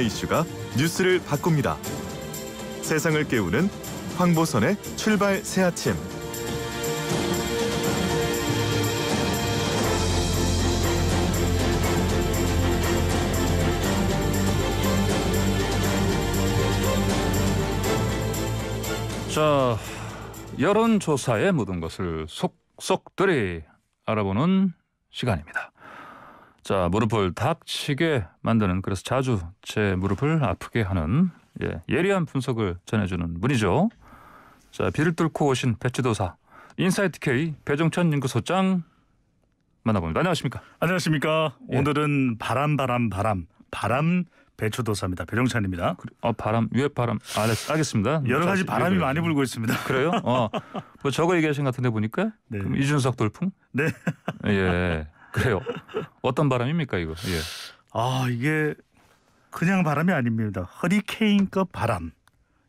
오늘 이슈가 뉴스를 바꿉니다. 세상을 깨우는 황보선의 출발 새 아침. 자, 여론조사에 묻은 것을 속속들이 알아보는 시간입니다. 자, 무릎을 닥치게 만드는 그래서 자주 제 무릎을 아프게 하는 예, 예리한 분석을 전해주는 분이죠. 자, 비를 뚫고 오신 배치도사 인사이트 K 배종찬 연구소장 만나봅니다. 안녕하십니까? 안녕하십니까? 예. 오늘은 바람 바람 바람 바람 배추도사입니다. 배정찬입니다 어, 바람 위에 바람 아래 네, 알겠습니다. 여러 가지 바람이 예, 예. 많이 불고 있습니다. 그래요? 어, 뭐 저거 얘기하신 것 같은데 보니까 네. 그럼 이준석 돌풍? 네. 예. 그래요. 어떤 바람입니까 이거? 예. 아 이게 그냥 바람이 아닙니다. 허리케인급 바람,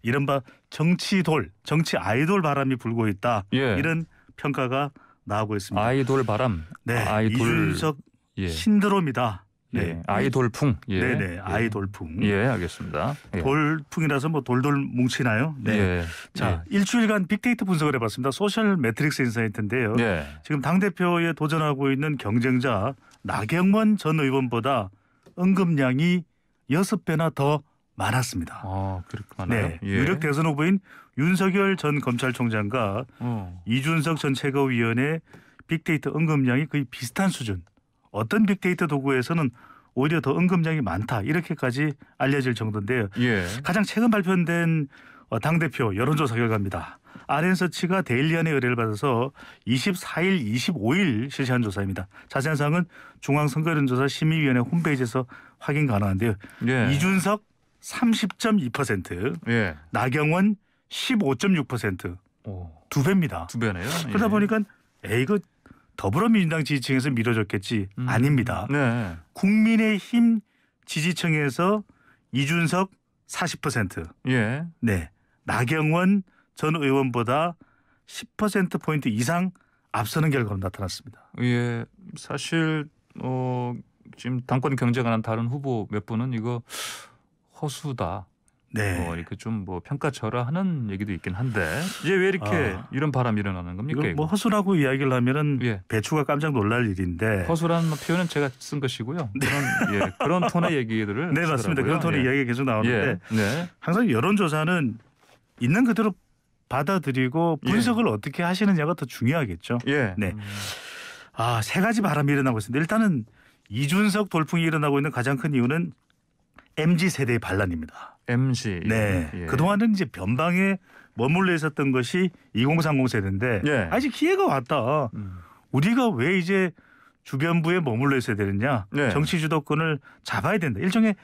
이른바 정치돌, 정치 아이돌 바람이 불고 있다. 예. 이런 평가가 나오고 있습니다. 아이돌 바람. 네, 아이돌... 이준석 예. 신드롬이다. 예, 네. 예. 아이돌풍. 예. 네네. 예. 아이돌풍. 예, 알겠습니다. 예. 돌풍이라서 뭐 돌돌 뭉치나요? 네. 예. 자, 예. 일주일간 빅데이터 분석을 해봤습니다. 소셜 매트릭스 인사이트인데요. 지금 당대표에 도전하고 있는 경쟁자 나경원 전 의원보다 응급량이 6 배나더 많았습니다. 아, 그렇구나요. 네. 유력 대선 후보인 윤석열 전 검찰총장과 어. 이준석 전 최고위원의 빅데이터 언급량이 거의 비슷한 수준. 어떤 빅데이터 도구에서는 오히려 더 언급량이 많다 이렇게까지 알려질 정도인데요. 예. 가장 최근 발표된 어, 당 대표 여론조사 결과입니다. 아랜서치가 데일리안의 의뢰를 받아서 24일, 25일 실시한 조사입니다. 자세한 사항은 중앙선거여론조사 심의위원회 홈페이지에서 확인 가능한데요. 예. 이준석 30.2%, 예. 나경원 15.6%, 오. 두 배입니다. 두 배네요. 그러다 예. 보니까 에이 그 더불어민주당 지지층에서 밀어줬겠지 음. 아닙니다. 네. 국민의힘 지지층에서 이준석 40%, 예. 네 나경원 전 의원보다 10% 포인트 이상 앞서는 결과로 나타났습니다. 예, 사실 어, 지금 당권 경쟁하는 다른 후보 몇 분은 이거 허수다. 네. 뭐 이렇게 좀 뭐 평가절하하는 얘기도 있긴 한데 이제 왜 이렇게 아. 이런 바람이 일어나는 겁니까? 뭐 허술하고 이야기를 하면은 예. 배추가 깜짝 놀랄 일인데 허술한 표현은 제가 쓴 것이고요. 네. 그런 예, 그런 톤의 얘기들을 네 맞습니다. 그런 톤의 예. 이야기가 계속 나오는데 예. 네. 항상 여론조사는 있는 그대로 받아들이고 예. 분석을 어떻게 하시느냐가 더 중요하겠죠. 예. 네. 음. 아세 가지 바람이 일어나고 있습니다. 일단은 이준석 돌풍이 일어나고 있는 가장 큰 이유는 mz 세대의 반란입니다. MG. 네. 예. 그동안은 이제 변방에 머물러 있었던 것이 2030 세대인데 예. 아직 기회가 왔다. 음. 우리가 왜 이제 주변부에 머물러 있어야 되느냐. 네. 정치 주도권을 잡아야 된다. 일종의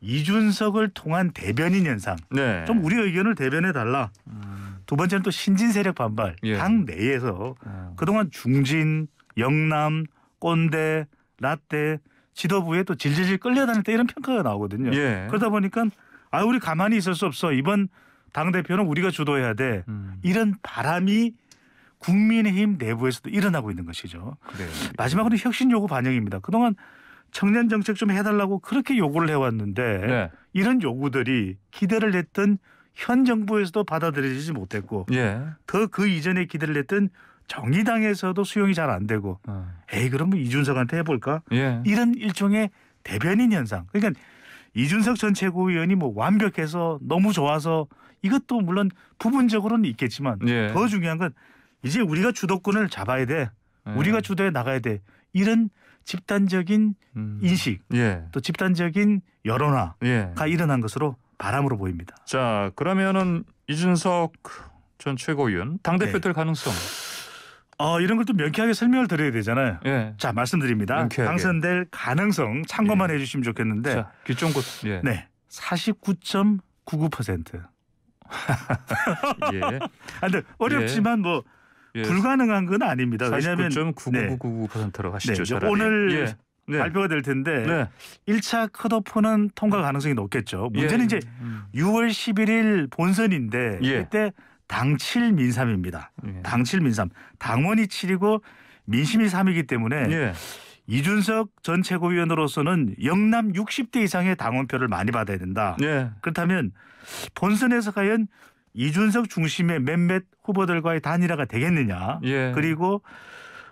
이준석을 통한 대변인 현상. 네. 좀 우리 의견을 대변해 달라. 음. 두 번째는 또 신진 세력 반발. 예. 당 내에서 어. 그동안 중진, 영남, 꼰대, 라떼 지도부에 또 질질질 끌려다닐 때 이런 평가가 나오거든요. 예. 그러다 보니까 아 우리 가만히 있을 수 없어 이번 당 대표는 우리가 주도해야 돼 음. 이런 바람이 국민의힘 내부에서도 일어나고 있는 것이죠. 그래요. 마지막으로 혁신 요구 반영입니다. 그동안 청년 정책 좀 해달라고 그렇게 요구를 해왔는데 네. 이런 요구들이 기대를 했던 현 정부에서도 받아들여지지 못했고 예. 더그 이전에 기대를 했던 정의당에서도 수용이 잘 안 되고 어. 에이 그러면 뭐 이준석한테 해볼까 예. 이런 일종의 대변인 현상 그러니까 이준석 전 최고위원이 뭐 완벽해서 너무 좋아서 이것도 물론 부분적으로는 있겠지만 예. 더 중요한 건 이제 우리가 주도권을 잡아야 돼. 예. 우리가 주도해 나가야 돼. 이런 집단적인 음. 인식 예. 또 집단적인 여론화가 예. 일어난 것으로 바람으로 보입니다. 자 그러면은 이준석 전 최고위원 당 대표 될 네. 가능성 어, 이런 걸 또 명쾌하게 설명을 드려야 되잖아요. 예. 자 말씀드립니다. 명쾌하게. 당선될 가능성 참고만 예. 해주시면 좋겠는데 자, 귀쫑고 예. 네, 49.99%. 예. 아, 근데 어렵지만 뭐 예. 예. 불가능한 건 아닙니다. 왜냐하면 49.9999%로 네. 하시죠. 네. 오늘 예. 네. 발표가 될 텐데 네. 1차 컷오프는 통과 가능성이 높겠죠. 문제는 예. 이제 6월 음. 11일 본선인데 예. 그때 당칠 민삼입니다. 예. 당칠 민삼. 당원이 7이고 민심이 3이기 때문에 예. 이준석 전 최고위원으로서는 영남 60대 이상의 당원표를 많이 받아야 된다. 예. 그렇다면 본선에서 과연 이준석 중심의 몇몇 후보들과의 단일화가 되겠느냐. 예. 그리고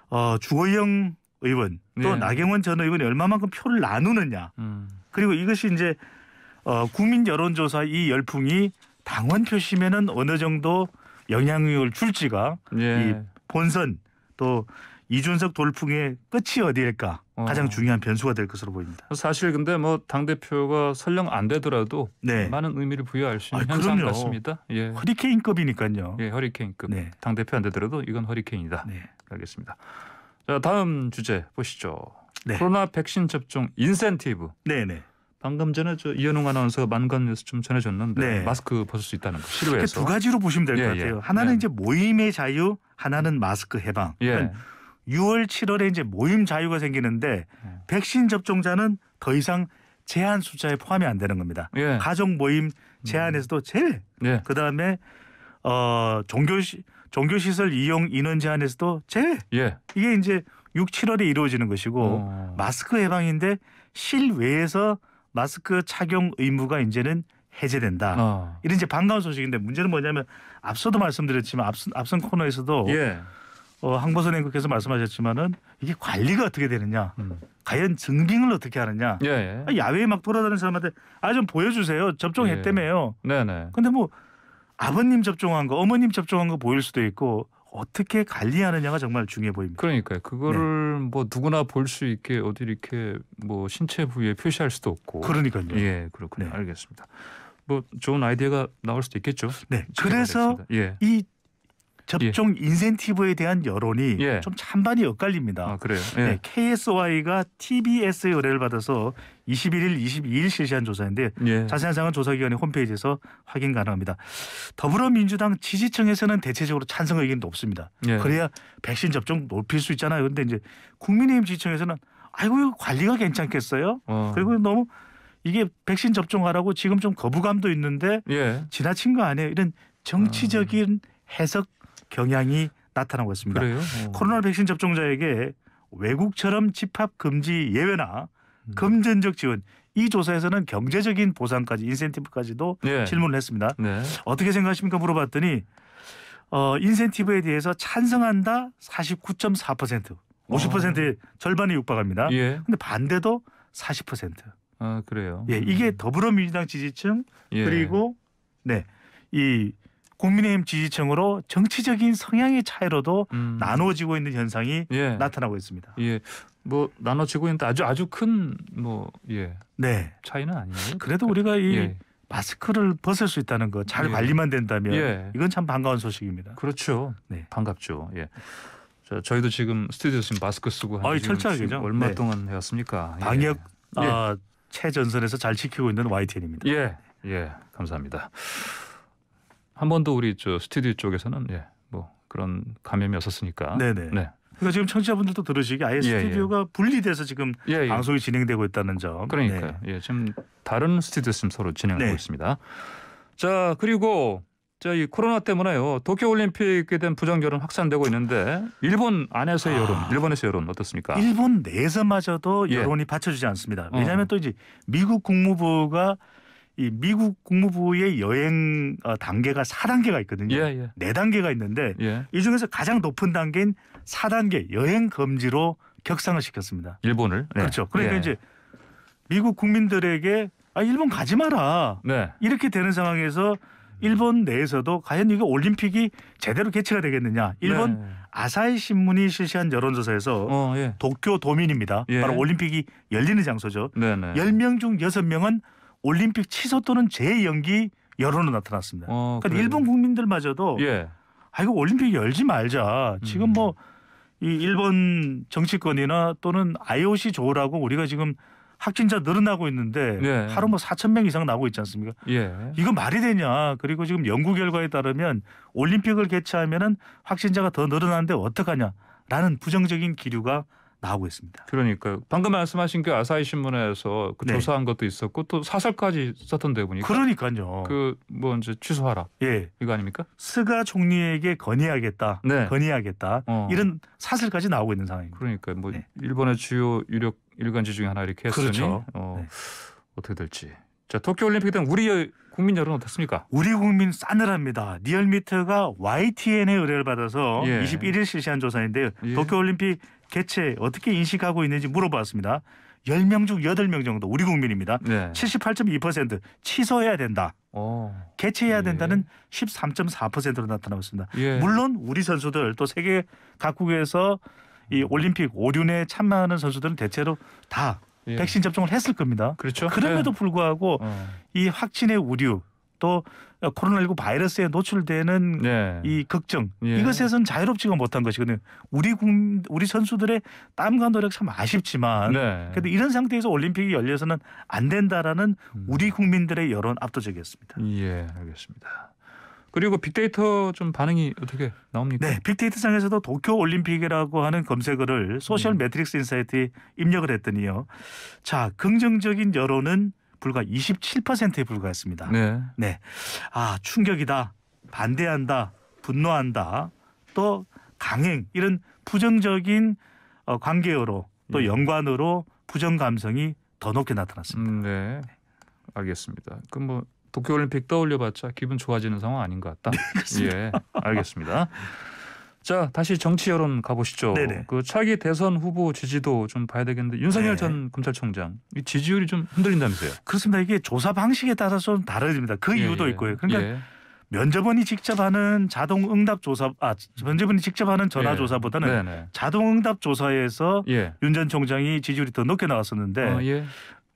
어, 주호영 의원 또 예. 나경원 전 의원이 얼마만큼 표를 나누느냐. 음. 그리고 이것이 이제 어, 국민 여론조사 이 열풍이 당원 표심에는 어느 정도 영향력을 줄지가 예. 이 본선 또 이준석 돌풍의 끝이 어디일까 어. 가장 어. 중요한 변수가 될 것으로 보입니다. 사실 근데 뭐 당 대표가 설령 안 되더라도 네. 많은 의미를 부여할 수 있는 아, 현상 그럼요. 같습니다. 예. 허리케인급이니까요. 예, 허리케인급. 네. 당 대표 안 되더라도 이건 허리케인이다. 네. 알겠습니다. 자 다음 주제 보시죠. 네. 코로나 백신 접종 인센티브. 네네. 네. 방금 전에 저 이현웅 아나운서가 만관 뉴스 좀 전해줬는데 네. 마스크 벗을 수 있다는 거 실외에서 두 가지로 보시면 될것 예, 예, 같아요. 예. 하나는 네. 이제 모임의 자유, 하나는 마스크 해방. 예. 그니까 6월 7월에 이제 모임 자유가 생기는데 예. 백신 접종자는 더 이상 제한 숫자에 포함이 안 되는 겁니다. 예. 가족 모임 음. 제한에서도 제일 그 다음에 어, 종교 시, 종교 시설 이용 인원 제한에서도 제일 예. 이게 이제 6, 7월에 이루어지는 것이고 어. 마스크 해방인데 실외에서 마스크 착용 의무가 이제는 해제된다. 어. 이런 이제 반가운 소식인데 문제는 뭐냐면 앞서도 말씀드렸지만 앞선, 앞선 코너에서도 예. 어, 황보선 행국께서 말씀하셨지만은 이게 관리가 어떻게 되느냐, 음. 과연 증빙을 어떻게 하느냐. 예. 예. 아, 야외에 막 돌아다니는 사람한테 아 좀 보여주세요. 접종했대매요. 예. 네네. 근데 뭐 아버님 접종한 거, 어머님 접종한 거 보일 수도 있고 어떻게 관리하느냐가 정말 중요해 보입니다. 그러니까요. 그거를 네. 뭐 누구나 볼 수 있게 어디 이렇게 뭐 신체 부위에 표시할 수도 없고. 그러니까요. 예, 그렇군요. 네. 알겠습니다. 뭐 좋은 아이디어가 나올 수도 있겠죠. 네. 그래서 예. 이 접종 예. 인센티브에 대한 여론이 예. 좀 찬반이 엇갈립니다. 아, 그래요? 예. 네, KSY가 TBS의 의뢰를 받아서 21일, 22일 실시한 조사인데 예. 자세한 사항은 조사기관의 홈페이지에서 확인 가능합니다. 더불어민주당 지지층에서는 대체적으로 찬성 의견이 높습니다. 예. 그래야 백신 접종 높일 수 있잖아요. 그런데 이제 국민의힘 지지층에서는 아이고 관리가 괜찮겠어요? 어. 그리고 너무 이게 백신 접종하라고 지금 좀 거부감도 있는데 예. 지나친 거 아니에요? 이런 정치적인 어. 해석 경향이 나타나고 있습니다. 그래요? 어. 코로나 백신 접종자에게 외국처럼 집합 금지 예외나 음. 금전적 지원 이 조사에서는 경제적인 보상까지 인센티브까지도 네. 질문을 했습니다. 네. 어떻게 생각하십니까 물어봤더니 어, 인센티브에 대해서 찬성한다 49.4% 50%의 어. 절반이 육박합니다. 예. 근데 반대도 40%. 아, 그래요. 예, 이게 음. 더불어민주당 지지층 예. 그리고 네. 이 국민의힘 지지층으로 정치적인 성향의 차이로도 음. 나누어지고 있는 현상이 예. 나타나고 있습니다. 예. 뭐 나눠지고 있는데 아주 아주 큰뭐 예. 네. 차이는 아니에요. 그래도 우리가 이 예. 마스크를 벗을 수 있다는 거잘 예. 관리만 된다면 예. 이건 참 반가운 소식입니다. 그렇죠. 네. 반갑죠. 예. 자, 저희도 지금 스튜디오 지금 마스크 쓰고 한 아, 철저하게죠. 얼마 네. 동안 해왔습니까? 예. 방역 예. 아, 최전선에서 잘 지키고 있는 YTN입니다. 예. 예. 감사합니다. 한 번도 우리 저 스튜디오 쪽에서는 예, 뭐 그런 감염이 없었으니까. 네네. 네. 그러니까 지금 청취자분들도 들으시기 아예 예, 예. 스튜디오가 예. 분리돼서 지금 예, 예, 방송이 진행되고 있다는 점. 그러니까 네. 예, 지금 다른 스튜디오 지금 서로 진행하고 네. 있습니다. 자 그리고 저이 코로나 때문에요 도쿄 올림픽에 대한 부정 여론 확산되고 있는데 일본 안에서 아. 여론, 아, 일본에서 여론 어떻습니까? 일본 내에서마저도 여론이 받쳐주지 않습니다. 어. 왜냐하면 어. 또 이제 미국 국무부가 이 미국 국무부의 여행 어, 단계가 4단계가 있거든요. 예, 예. 4단계가 있는데 예. 이 중에서 가장 높은 단계인 4단계 여행 금지로 격상을 시켰습니다. 일본을 네. 그렇죠. 그러니까 예. 이제 미국 국민들에게 아 일본 가지 마라 네. 이렇게 되는 상황에서 일본 내에서도 과연 이게 올림픽이 제대로 개최가 되겠느냐. 일본 네. 아사히 신문이 실시한 여론조사에서 어, 예. 도쿄 도민입니다. 예. 바로 올림픽이 열리는 장소죠. 네, 네. 10명 중 6명은 올림픽 취소 또는 재연기 여론으로 나타났습니다. 어, 그러니까 일본 국민들마저도 예. 아 이거 올림픽 열지 말자. 지금 뭐 음. 뭐이 일본 정치권이나 또는 IOC 조라고 우리가 지금 확진자 늘어나고 있는데 예. 하루 뭐 4천 명 이상 나오고 있지 않습니까? 예. 이거 말이 되냐? 그리고 지금 연구 결과에 따르면 올림픽을 개최하면은 확진자가 더 늘어나는데 어떡하냐? 라는 부정적인 기류가 나오고 있습니다. 그러니까 방금 말씀하신 그 아사히 신문에서 그 네. 조사한 것도 있었고 또 사설까지 썼던데 보니까 그러니까요. 그 뭐 이제 취소하라. 예. 이거 아닙니까? 스가 총리에게 건의하겠다. 네. 건의하겠다. 어. 이런 사설까지 나오고 있는 상황입니다. 그러니까 뭐 네. 일본의 주요 유력 일간지 중에 하나 이렇게 했으니 그렇죠. 어, 네. 어떻게 될지. 자 도쿄 올림픽 등 우리 국민 여론 어떻습니까? 우리 국민 싸늘합니다. 리얼미터가 YTN의 의뢰를 받아서 예. 21일 실시한 조사인데요. 예. 도쿄 올림픽 개체 어떻게 인식하고 있는지 물어봤습니다. 10명 중 8명 정도 우리 국민입니다. 네. 78.2% 취소해야 된다. 오. 어. 개최해야 예. 된다는 13.4%로 나타나고 있습니다. 예. 물론 우리 선수들 또 세계 각국에서 이 음. 올림픽 오륜에 참가하는 선수들은 대체로 다 예. 백신 접종을 했을 겁니다. 그렇죠. 그럼에도 예. 불구하고 어. 이 확진의 우려 또 코로나19 바이러스에 노출되는 예. 이 걱정 예. 이것에선 자유롭지가 못한 것이거든요. 우리 국 우리 선수들의 땀과 노력 참 아쉽지만 네. 그래도 이런 상태에서 올림픽이 열려서는 안 된다라는 음. 우리 국민들의 여론 압도적이었습니다. 예, 알겠습니다. 그리고 빅데이터 좀 반응이 어떻게 나옵니까? 네, 빅데이터 상에서도 도쿄 올림픽이라고 하는 검색어를 소셜 네. 매트릭스 인사이트에 입력을 했더니요. 자, 긍정적인 여론은 불과 27%에 불과했습니다. 네. 네. 아, 충격이다. 반대한다. 분노한다. 또 강행 이런 부정적인 어, 관계어로 또 네. 연관으로 부정 감성이 더 높게 나타났습니다. 음, 네. 알겠습니다. 그럼 뭐 도쿄올림픽 떠올려봤자 기분 좋아지는 상황 아닌 것 같다. 네, 예, 알겠습니다. 자 다시 정치 여론 가보시죠. 네네. 그 차기 대선 후보 지지도 좀 봐야 되겠는데 윤석열 네. 전 검찰총장 이 지지율이 좀 흔들린다면서요? 그렇습니다. 이게 조사 방식에 따라서 좀 다릅니다. 그 예, 이유도 예. 있고요. 그러니까 예. 면접원이 직접 하는 자동 응답 조사 아 면접원이 직접 하는 전화 예. 조사보다는 네, 네. 자동 응답 조사에서 예. 윤전 총장이 지지율이 더 높게 나왔었는데 어, 예.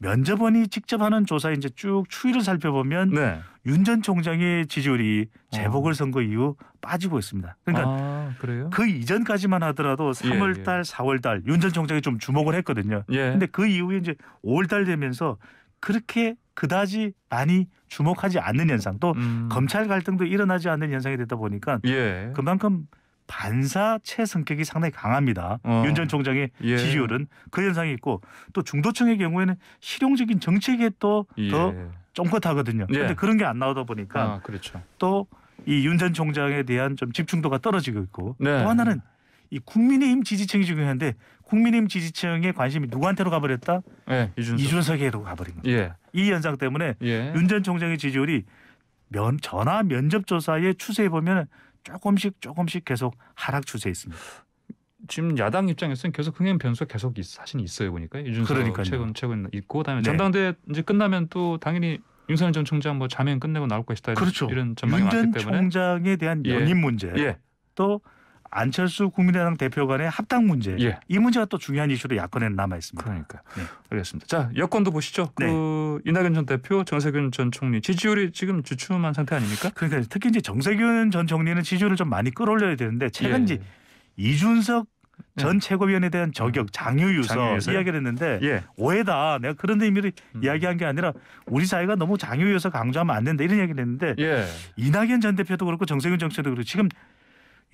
면접원이 직접 하는 조사 이제 쭉 추이를 살펴보면 네. 윤전 총장의 지지율이 재보궐 어. 선거 이후 빠지고 있습니다. 그러니까 아, 그 이전까지만 하더라도 3월 예, 예. 달, 4월 달윤 전 총장이 좀 주목을 했거든요. 예. 근데 그 이후에 이제 5월 달 되면서 그렇게 그다지 많이 주목하지 않는 현상 또 음. 검찰 갈등도 일어나지 않는 현상이 되다 보니까 예. 그만큼 반사체 성격이 상당히 강합니다. 어. 윤전 총장의 예. 지지율은 그 현상이 있고 또 중도층의 경우에는 실용적인 정책에 또더 예. 쫑긋하거든요. 예. 그런데 그런 게 안 나오다 보니까 아, 그렇죠. 또이 윤 전 총장에 대한 좀 집중도가 떨어지고 있고 네. 또 하나는 이 국민의힘 지지층이 중요한데 국민의힘 지지층의 관심이 누구한테로 가버렸다? 예, 이준석. 이준석에로 가버린 겁니다. 예. 이 현상 때문에 예. 윤전 총장의 지지율이 면 전화 면접 조사의 추세에 보면 조금씩 조금씩 계속 하락 추세에 있습니다. 지금 야당 입장에서는 계속 흥행 변수가 계속 있, 사실 있어요 보니까 이준석 그러니까요. 최근 최근 있고 그다음에 네. 전당대 이제 끝나면 또 당연히 윤석열 전 총장 뭐 자면 끝내고 나올 것이다 그렇죠. 이런 전망이 많기 때문에 윤전 총장에 대한 예. 연임 예. 문제 예. 또 안철수 국민의당 대표 간의 합당 문제 예. 이 문제가 또 중요한 이슈로 야권에 남아 있습니다. 그러니까 네. 알겠습니다. 자 여권도 보시죠. 그 네. 그 이낙연 전 대표, 정세균 전 총리 지지율이 지금 주춤한 상태 아닙니까? 그러니까 특히 이제 정세균 전 총리는 지지율을 좀 많이 끌어올려야 되는데 최근 예. 이준석 전 예. 최고위원에 대한 저격 음. 장유유서 이야기를 했는데 예. 오해다. 내가 그런 의미로 음. 이야기한 게 아니라 우리 사회가 너무 장유유서 강조하면 안 된다 이런 이야기를 했는데 예. 이낙연 전 대표도 그렇고 정세균 정치도 그렇고 지금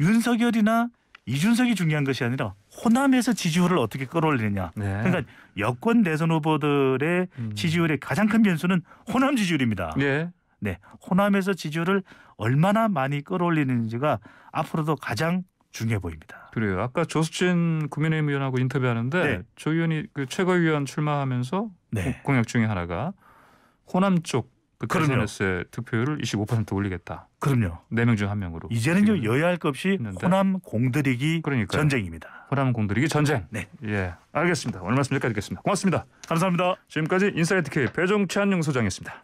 윤석열이나 이준석이 중요한 것이 아니라 호남에서 지지율을 어떻게 끌어올리느냐. 네. 그러니까 여권 대선 후보들의 음. 지지율의 가장 큰 변수는 호남 지지율입니다. 네. 네. 호남에서 지지율을 얼마나 많이 끌어올리는지가 앞으로도 가장 중요해 보입니다. 그래요. 아까 조수진 국민의힘 의원하고 인터뷰하는데 네. 조 의원이 그 최고위원 출마하면서 네. 공약 중에 하나가 호남 쪽그 SNS의 투표율을25% 올리겠다. 그럼요. 네 명 중 한 명으로. 이제는요 여야 할것 없이 했는데. 호남 공들이기 그러니까요. 전쟁입니다. 호남 공들이기 전쟁. 네. 예. 알겠습니다. 오늘 말씀 여기까지 듣겠습니다. 고맙습니다. 감사합니다. 지금까지 인사이트 K 배종찬 영소장이었습니다.